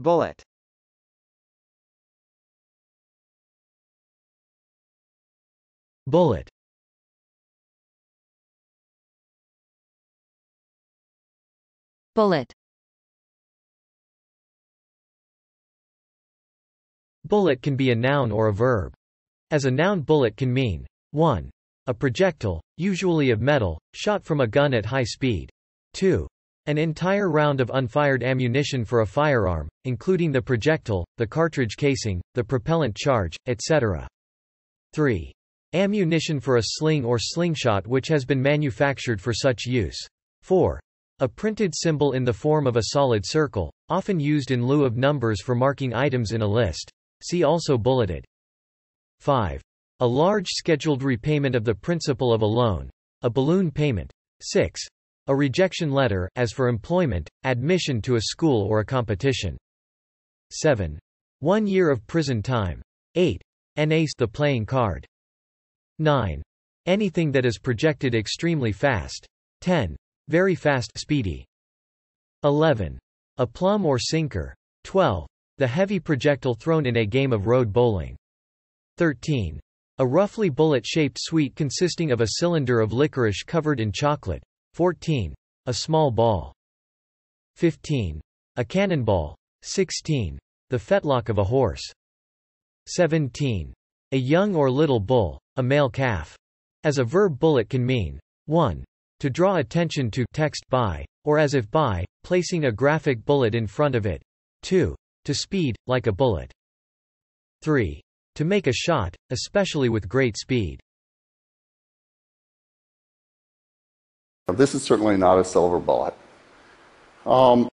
Bullet Bullet Bullet Bullet can be a noun or a verb. As a noun bullet can mean 1. A projectile, usually of metal, shot from a gun at high speed. 2. An entire round of unfired ammunition for a firearm, including the projectile, the cartridge casing, the propellant charge, etc. 3. Ammunition for a sling or slingshot which has been manufactured for such use. 4. A printed symbol in the form of a solid circle, often used in lieu of numbers for marking items in a list. See also bulleted. 5. A large scheduled repayment of the principal of a loan. A balloon payment. 6. A rejection letter, as for employment, admission to a school or a competition. 7. One year of prison time. 8. An ace the playing card. 9. Anything that is projected extremely fast. 10. Very fast speedy. 11. A plum or sinker. 12. The heavy projectile thrown in a game of road bowling. 13. A roughly bullet-shaped sweet consisting of a cylinder of licorice covered in chocolate. 14. A small ball. 15. A cannonball. 16. The fetlock of a horse. 17. A young or little bull, a male calf. As a verb bullet can mean 1. To draw attention to text by, or as if by, placing a graphic bullet in front of it. 2. To speed, like a bullet. 3. To make a shot, especially with great speed. This is certainly not a silver bullet. Um,